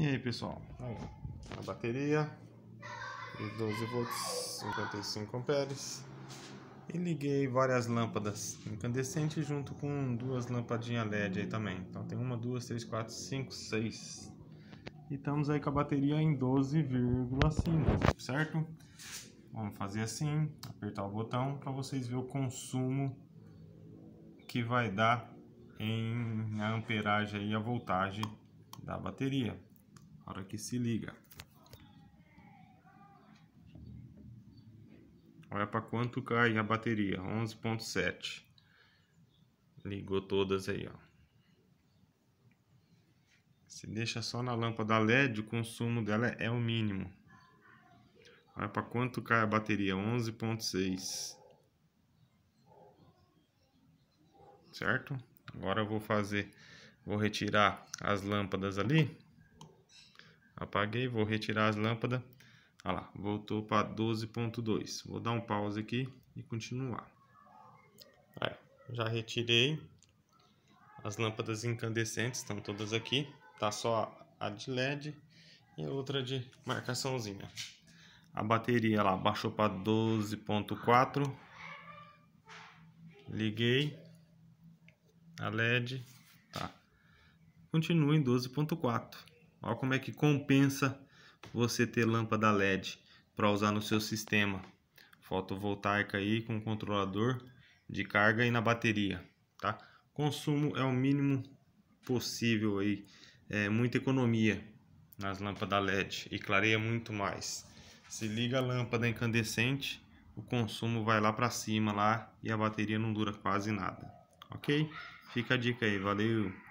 E aí, pessoal? a bateria de 12 volts, 55 amperes. E liguei várias lâmpadas incandescentes junto com duas lampadinhas LED aí também. Então tem uma, duas, três, quatro, cinco, seis. E estamos aí com a bateria em 12,5, certo? Vamos fazer assim, apertar o botão para vocês verem o consumo que vai dar em a amperagem e a voltagem da bateria. Hora que se liga. Olha para quanto cai a bateria, 11.7. Ligou todas aí, ó. Se deixa só na lâmpada LED, o consumo dela é o mínimo. Olha para quanto cai a bateria, 11.6. Certo? Agora eu vou fazer, vou retirar as lâmpadas ali. Apaguei, vou retirar as lâmpadas. Olha lá, voltou para 12.2. Vou dar um pause aqui e continuar. Aí, já retirei. As lâmpadas incandescentes estão todas aqui. Tá só a de LED e a outra de marcaçãozinha. A bateria lá baixou para 12.4. Liguei a LED, tá. Continua em 12.4. Olha como é que compensa você ter lâmpada LED para usar no seu sistema fotovoltaica aí com controlador de carga e na bateria, tá? Consumo é o mínimo possível aí, é muita economia nas lâmpadas LED e clareia muito mais. Se liga a lâmpada incandescente, o consumo vai lá para cima lá e a bateria não dura quase nada, ok? Fica a dica aí, valeu!